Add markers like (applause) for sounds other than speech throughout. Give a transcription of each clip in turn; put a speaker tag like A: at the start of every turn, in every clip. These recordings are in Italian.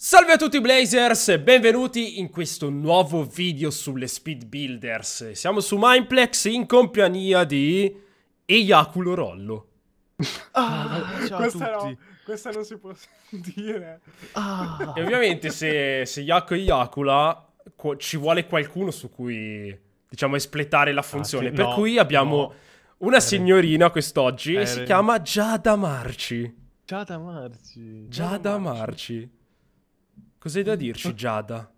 A: Salve a tutti Blazers e benvenuti in questo nuovo video sulle Speed Builders. Siamo su Mineplex in compagnia di Eiaculo Rollo.
B: Ah, ciao a tutti. questa non si può sentire. (laughs)
A: Ah. E ovviamente se, se Iaco eiacula ci vuole qualcuno su cui diciamo espletare la funzione. Ah, sì, per no, cui abbiamo no. una Eren. signorina quest'oggi e si chiama Giada Marci. Giada Marci. Giada Marci. Cos'hai da mm. dirci, Giada?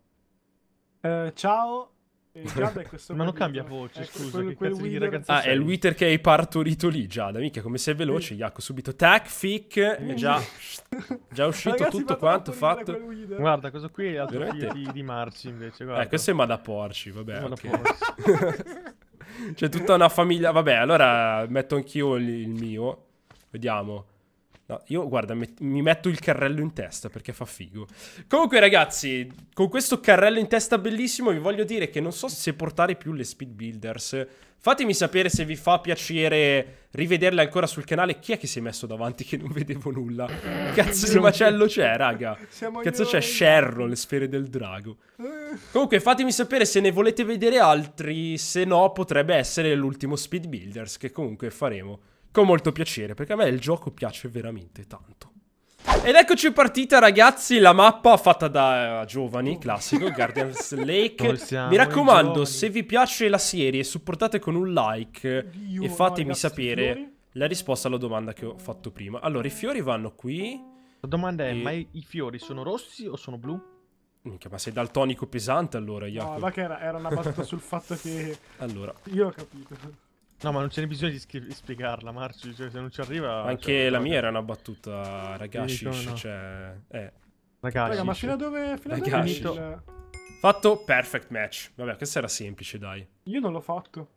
A: Eh, ciao. (laughs) Giada è
B: Ma non cambia voce, ecco, scusa, quel, quel
C: di Ah, sei?
A: è il Wither che hai partorito lì, Giada. Mica, come sei veloce, Iacco, subito tac, fic, (laughs) è già, già uscito Ragazzi, tutto quanto fatto. Guarda, questo qui è altro di,
C: di Marci, invece, guarda. Eh, questo ecco, è Madaporci, vabbè. Porci.
A: (laughs) C'è tutta una famiglia. Vabbè, allora metto anch'io il, il mio. Vediamo. No, io guarda, met- mi metto il carrello in testa perché fa figo. Comunque, ragazzi, con questo carrello in testa bellissimo, vi voglio dire che non so se portare più le speed builders. Fatemi sapere se vi fa piacere rivederle ancora sul canale. Chi è che si è messo davanti che non vedevo nulla? (laughs) Cazzo di macello c'è, raga. (laughs) Cazzo c'è Sherro, le sfere del drago. Eh. Comunque, fatemi sapere se ne volete vedere altri. Se no, potrebbe essere l'ultimo speed builders che comunque faremo con molto piacere, perché a me il gioco piace veramente tanto. Ed eccoci partita ragazzi, la mappa fatta da uh, giovani, classico, Guardians (laughs) Lake. Mi raccomando, se vi piace la serie, supportate con un like Dio, e fatemi sapere la risposta alla domanda che ho fatto prima. Allora, i fiori vanno qui. La domanda è, e... ma i fiori sono rossi o sono blu? Minchia, ma sei dal tonico pesante allora, Jacopo. No, ma che era, era una battuta sul fatto che... Allora.
B: Io ho capito.
A: No, ma non c'è bisogno di spiegarla, Marci. Cioè, se non ci arriva. Cioè, anche cioè, la mia era una battuta, ragazzi. No. Cioè, eh. Ragazzi. ma fino a dove. Fino a dove il... Fatto perfect match. Vabbè, questa era semplice, dai. Io non l'ho fatto.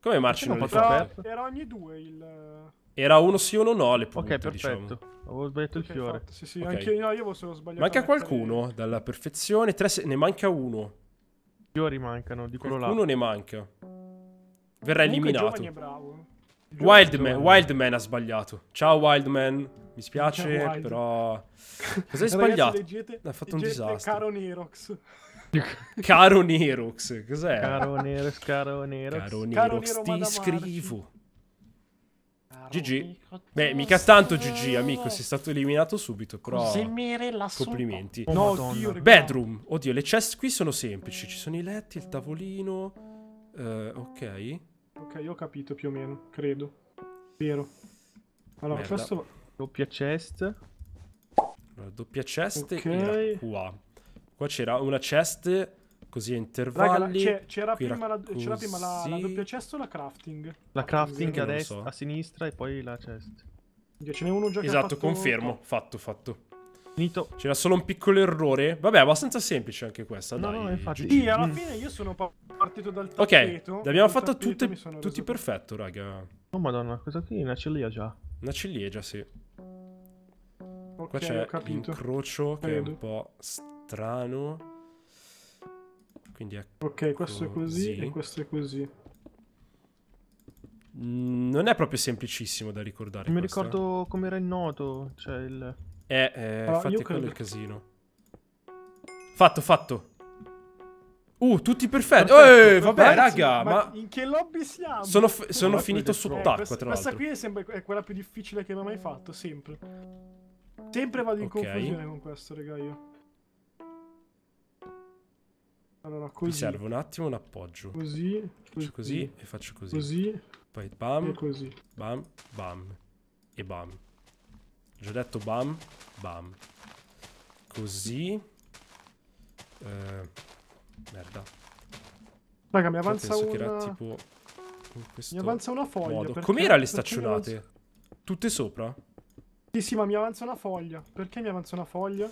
A: Come Marci non l'ho fatto?
B: Era ogni due il.
A: Era uno sì, uno no le punte, Ok, perfetto. Diciamo. Avevo sbagliato il fiore. Fatto. Sì, sì, okay. anche io, io solo sbagliato. Manca qualcuno dalla perfezione. Tre se... Ne manca uno. I Fiori mancano, di quello là. Uno ne manca verrà eliminato. Wildman, Wildman ha sbagliato. Ciao Wildman. Mi spiace, però... (laughs) Cos'hai sbagliato? Leggete, ha fatto un disastro.
B: Caro Nerox.
A: (laughs) Caro Nerox, cos'è? Caro Nerox, caro Nerox. Caro Nerox, ti scrivo. GG. Beh, mica tanto GG, amico. Sei stato eliminato subito, però... Complimenti. No, oddio, Bedroom. Oddio, le chest qui sono semplici. Ci sono i letti, il tavolino. Uh, ok. Ok, ho capito più o meno, credo. Vero.
C: Allora, Merda. questo...
A: Doppia chest. Allora, doppia chest okay. e qua. Qua c'era una chest così a intervalli. c'era, prima, la, prima la, la,
B: doppia chest o la crafting? La
A: crafting a destra, so. a
C: sinistra e poi la chest.
A: Ce n'è uno già Esatto, fatto... confermo, fatto, fatto. Finito. C'era solo un piccolo errore. Vabbè, abbastanza semplice anche questa. No, dai, no, infatti. Sì, alla fine
B: io sono partito dal tappeto. Ok, l'abbiamo fatta tutte, tutti
A: perfetto, raga. Oh, madonna, questa qui è una ciliegia. Una ciliegia, sì. Okay, Qua c'è l'incrocio che è un po' strano. Quindi ecco Ok, questo così. è così e questo è così. Mm, non è proprio semplicissimo da ricordare. mi questo.
C: ricordo eh. com'era il noto, cioè il... Eh, eh oh, infatti quello è il
A: casino. Fatto, fatto. Uh, tutti perfetti. Perfetto, eh, vabbè, ragazzi, raga, ma, ma,
B: In che lobby siamo? Sono, eh, sono finito sott'acqua, tra eh, l'altro. Questa qui è, sempre, è quella più difficile che abbia mai fatto, sempre. Sempre vado in okay. confusione con questo, raga, io. Allora, così. Mi serve
A: un attimo un appoggio. Così. Faccio così, e faccio così. Così. Poi bam. E così. Bam, bam. E bam. Già detto bam, bam. Così. Eh, merda. Raga, mi cioè, avanza una... Che era tipo...
B: Mi avanza una foglia. Com'era le staccionate? Avanza...
A: Tutte sopra?
B: Sì, sì, ma mi avanza una foglia. Perché mi avanza una foglia?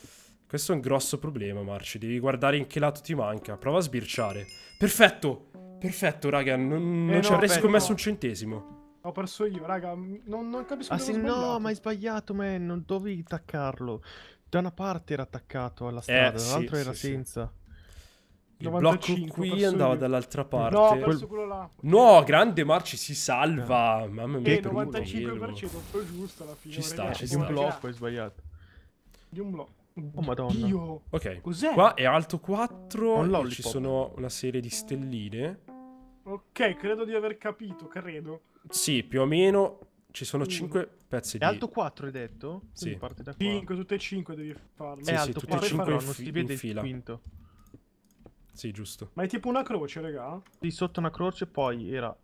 A: Questo è un grosso problema, Marci. Devi guardare in che lato ti manca. Prova a sbirciare. Perfetto! Perfetto, raga. Non, non eh ci avrei scommesso no. un centesimo.
B: Ho perso io, raga. Non, non capisco. Ah, sì, no, ma
C: hai sbagliato, man. Non dovevi attaccarlo. Da una parte era attaccato alla eh, strada, eh, dall'altra sì, era sì, senza. Il 95, blocco qui andava dall'altra parte.
A: No, perso quello là. No, grande Marci si salva. Eh. Mamma eh, mia, eh, per 95%, quello giusto alla fine. Ci sta, ci Di un blocco hai sbagliato. Di un blocco. Oh madonna. Dio. Ok. Cos'è? Qua è alto 4. Ci sono una serie di stelline.
B: Ok, credo di aver capito, credo.
A: Sì, più o meno ci sono 5 mm. pezzi è di... È alto
B: 4 hai detto? Sì. Parte da 5, tutte e 5 devi farlo. Sì, è alto sì, 4, 5 faranno, si vede il
A: quinto. Sì, giusto.
B: Ma è tipo una croce, raga?
A: Sì, sotto una croce, poi era...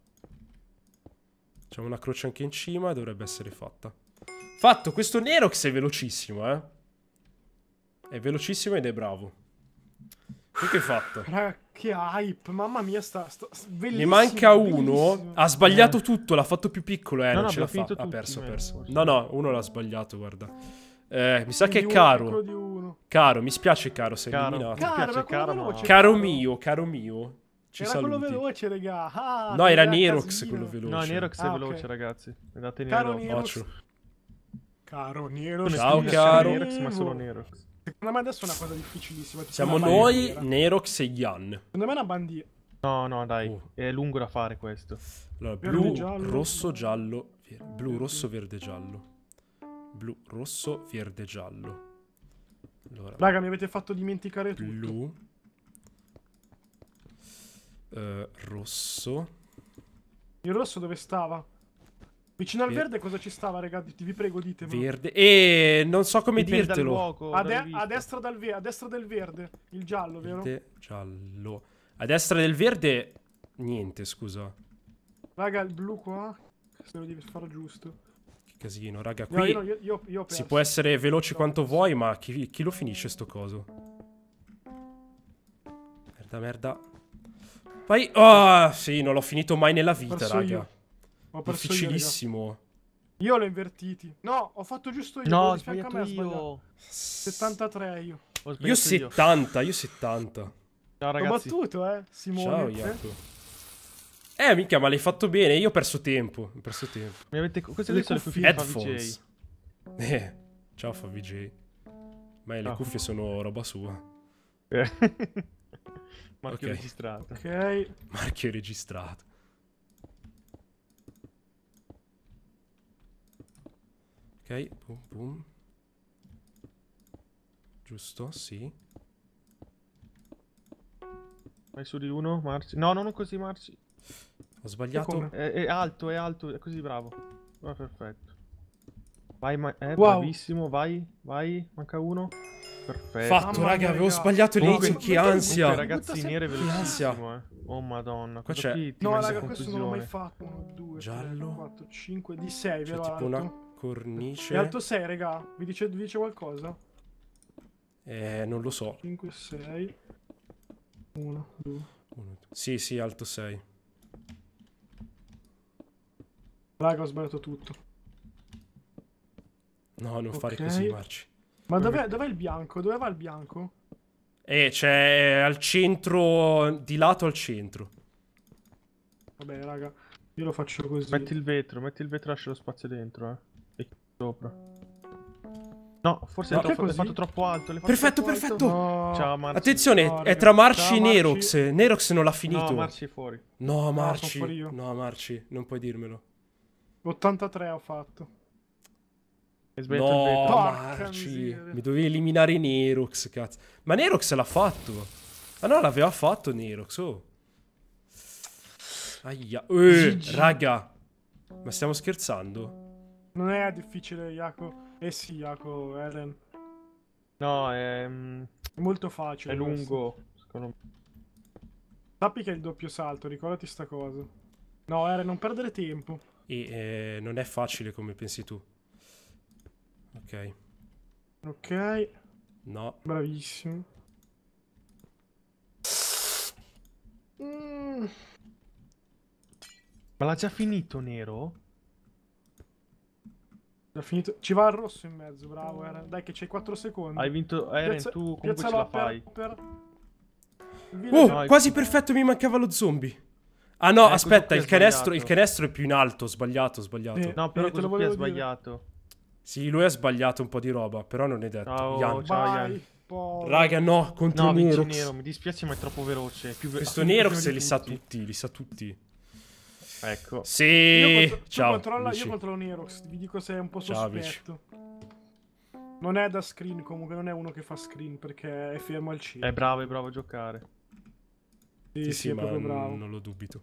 A: C'è una croce anche in cima, dovrebbe essere fatta. Fatto, questo Nerox è velocissimo, eh. È velocissimo ed è bravo. Tu che hai fatto? Raga, che hype, mamma mia, sta, sta Ne manca uno. Bellissimo. Ha sbagliato eh. tutto, l'ha fatto più piccolo. Eh, no, non no, ce la fa. ha perso, ha eh, perso. No, no, uno l'ha sbagliato, guarda. Eh, mi sa che è caro. Caro, mi spiace, caro. Sei caro. eliminato. Caro, mi caro, veloce, caro mio, caro mio. Ci era saluti. quello
B: veloce, raga. Ah, no, era Nerox quello veloce. No,
A: Nerox
C: ah, è veloce, okay. ragazzi. Andate in Caro
B: Nerox. Caro Nerox. Ciao, caro. Nerox, ma solo Nerox. Secondo me adesso è una cosa difficilissima. Siamo noi,
A: Nerox e Yan. Secondo me è una bandiera. No, no, dai, uh.
C: è lungo da fare questo. Allora, blu, giallo.
A: rosso, giallo, blu, rosso, verde, giallo. Blu, rosso, verde, giallo. Allora, Raga, mi avete fatto dimenticare blu, tutto. Blu. Eh, rosso.
B: Il rosso dove stava? Vicino al verde cosa ci stava, ragazzi? Vi prego, ditemi. Verde.
A: E non so come Dipende dirtelo. a, de
B: a, destra a, destra del verde. Il giallo, vero? Verde,
A: giallo. A destra del verde... Niente, scusa.
B: Raga, il blu qua... Se lo devi fare giusto.
A: Che casino, raga. Qui no, io, io, io, io si può essere veloci quanto vuoi, ma chi, chi lo finisce sto coso? Merda, merda. Poi. Oh, sì, non l'ho finito mai nella vita, Perso raga. Io. Ho Difficilissimo.
B: Io l'ho invertiti. No, ho fatto giusto io. No, ho sbagliato me, io. 73 io.
A: Io 70, io 70. Ciao ragazzi. Ho
B: battuto, eh, Simone. Ciao, Iaco.
A: Eh, minchia, ma l'hai fatto bene. Io ho perso tempo. Ho perso tempo. Mi avete... Queste le sono cuffie Headphones. Eh. Ciao, FaVJ. Ma le cuffie sono roba sua. Eh. (laughs) Marchio okay. registrato. Ok. Marchio registrato. Ok, boom, boom. Giusto, sì.
C: Vai su di uno, Marci. No, non così, Marci. Ho sbagliato. È, è, alto, è alto, è così bravo. Oh, perfetto. Vai, ma è eh, wow. bravissimo, vai, vai, manca uno. Perfetto. Fatto, Mamma raga, avevo sbagliato l'inizio, oh, che ansia. Ragazziniere velocissimo, eh. Oh madonna, qua
B: c'è. No, raga, confusione. questo non l'ho mai fatto. 1, 2, 3, 4, 5, di 6, vero? Tipo una
A: Cornice. È alto
B: 6, raga. Vi dice, vi dice qualcosa?
A: Eh, non lo so.
B: 5, 6. 1, 2.
A: Sì, sì, alto 6.
B: Raga, ho sbagliato tutto.
A: No, non okay. fare così, Marci. Ma
B: dov'è, dov il bianco? Dove va il bianco?
A: Eh, c'è al centro, di lato al centro. Vabbè, raga, io lo faccio così. Metti il vetro, metti il vetro e lascia lo spazio dentro, eh.
C: Sopra. Mm. No, forse no, è, troppo, è fatto troppo alto. Perfetto, troppo perfetto. Alto. No. Ciao, Marci. Attenzione, fuori. è tra Marci e Nerox. Nerox non l'ha finito. No, Marci è fuori.
A: No, ah, Marci. No, no, Marci, non puoi dirmelo. 83 ho fatto. No, Marci. Mi dovevi eliminare Nerox, cazzo. Ma Nerox l'ha fatto. Ah no, l'aveva fatto Nerox, oh. Aia. Eh, raga. Ma stiamo scherzando?
B: Non è difficile, Iaco. Eh sì, Iaco, Eren.
A: No, è... Ehm,
B: è molto facile. È lungo,
A: questo. secondo me.
B: Sappi che è il doppio salto, ricordati sta cosa. No, Eren, non perdere tempo.
A: E eh, non è facile come pensi tu. Ok.
B: Ok.
A: No. Bravissimo.
B: Mm.
C: Ma l'ha già finito, Nero?
B: Ho finito. Ci va il rosso in mezzo, bravo Eren. Dai che c'hai 4 secondi. Hai vinto Eren, piazza, tu comunque ce la fai. Per... Oh, no, quasi
A: perfetto, mi mancava lo zombie. Ah no, eh, aspetta, il canestro, il canestro, è più in alto, sbagliato, sbagliato. Eh, no, però eh, quello qui è sbagliato. Sì, lui ha sbagliato un po' di roba, però non è detto. Ciao, Jan. ciao Jan. Raga, no, contro no, Nerox. Nero, mi
C: dispiace ma è troppo veloce. È ve Questo Nerox li sa
A: tutti, li sa tutti. Ecco. Sì, io, contro- ciao, controllo, io
B: controllo Nerox, vi dico se è un po' ciao, sospetto. Amici. non è da screen comunque, non è uno che fa screen perché è fermo al cielo.
C: È bravo, è bravo a giocare.
A: Sì, sì, sì è proprio bravo. Non lo dubito.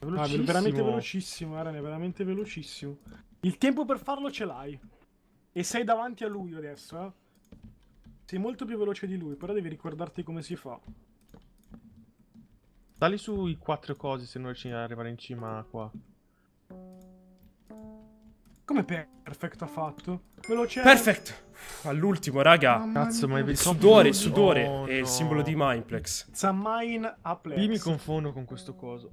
B: Velocissimo. Ah, veramente velocissimo, Aren, è veramente velocissimo. Il tempo per farlo ce l'hai. E sei davanti a lui adesso, eh? Sei molto più veloce di lui, però devi ricordarti come si fa.
C: Sali sui quattro cose se non riesci ad arrivare in cima qua.
B: Come perfetto ha fatto? Veloce. Perfect!
A: All'ultimo, raga. Cazzo, ma il sudore, sudore oh, è no. il simbolo di Mineplex. Zamine
B: Aplex. Io mi
C: confondo con questo coso.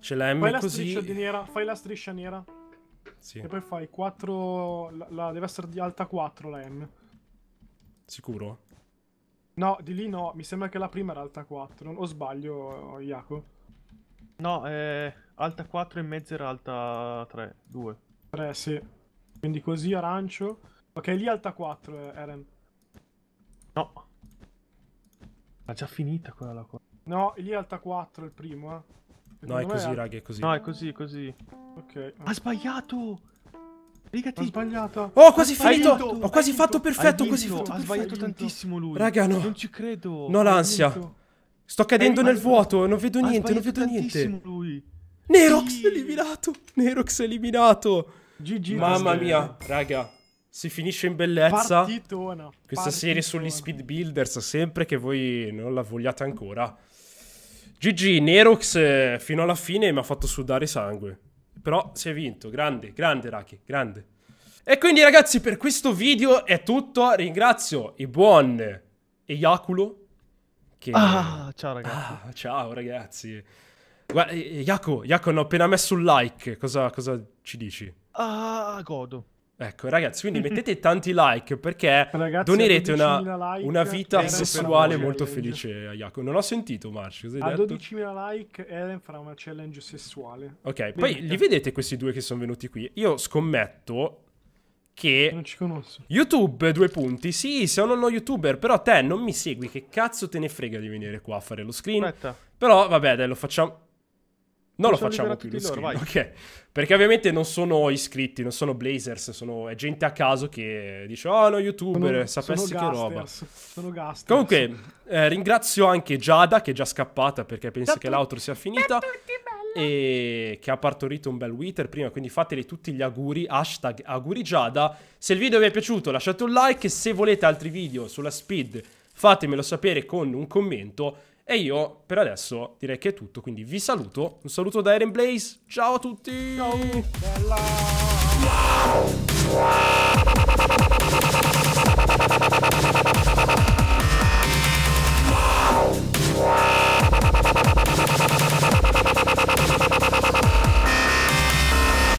A: Ce l'hai M fai così. La
B: nera, fai la striscia nera. Sì. E poi fai 4 la, la, deve essere di alta 4 la M. Sicuro? No, di lì no. Mi sembra che la prima era alta 4. O sbaglio, Iaco? No,
C: eh, alta 4 e mezza era alta 3. 2.
B: 3, sì. Quindi così, arancio. Ok, lì alta 4, eh, Eren. No.
C: Ma già finita quella là qua.
B: No, lì alta 4 il primo, eh. No,
C: è così, è... raga, è così. No, è così, così. Ok.
B: Ha sbagliato! Riga, ti... Ho
C: sbagliato. Oh, ho quasi finito. Aiuto, ho quasi aiuto, fatto perfetto. Ho quasi fatto Ha sbagliato tantissimo lui. Raga, no. Non ci credo. No, l'ansia.
A: Sto cadendo eh, nel vuoto. Non vedo niente. Non vedo niente. Lui. Nerox sì. eliminato. Nerox eliminato. GG. Mamma mia, raga. Si finisce in bellezza partitona, questa partitona. serie sugli speed builders, sempre che voi non la vogliate ancora. GG, Nerox eh, fino alla fine mi ha fatto sudare sangue. Però si è vinto, grande, grande Raki, grande. E quindi ragazzi per questo video è tutto, ringrazio i buon Iaculo. Che... Ah, ciao ragazzi. Ah, ciao ragazzi. Guarda, Iaco, eh, Iaco hanno appena messo un like, cosa, cosa ci dici? Ah, godo. Ecco, ragazzi, quindi (laughs) mettete tanti like perché ragazzi, donerete una, like una, vita sessuale molto felice a Jacopo. Non ho sentito, Marci, cosa hai a detto? A
B: 12.000 like Eren farà una challenge sessuale. Ok, Benita. poi
A: li vedete questi due che sono venuti qui? Io scommetto che... Non ci conosco. YouTube, due punti. Sì, sono uno youtuber, però te non mi segui. Che cazzo te ne frega di venire qua a fare lo screen? Aspetta. Però, vabbè, dai, lo facciamo... Non lo facciamo più lo screen, loro, ok? Perché ovviamente non sono iscritti, non sono blazers, sono è gente a caso che dice "Oh, no youtuber, sono, sapessi sono che gasters, roba".
B: Sono gasters.
A: Comunque, eh, ringrazio anche Giada che è già scappata perché pensa da che l'altro sia finita e che ha partorito un bel Wither prima, quindi fateli tutti gli auguri, hashtag auguri Giada. Se il video vi è piaciuto lasciate un like, se volete altri video sulla speed fatemelo sapere con un commento e io per adesso direi che è tutto, quindi vi saluto. Un saluto da Eren Blaze, ciao a tutti! Ciao! Bella.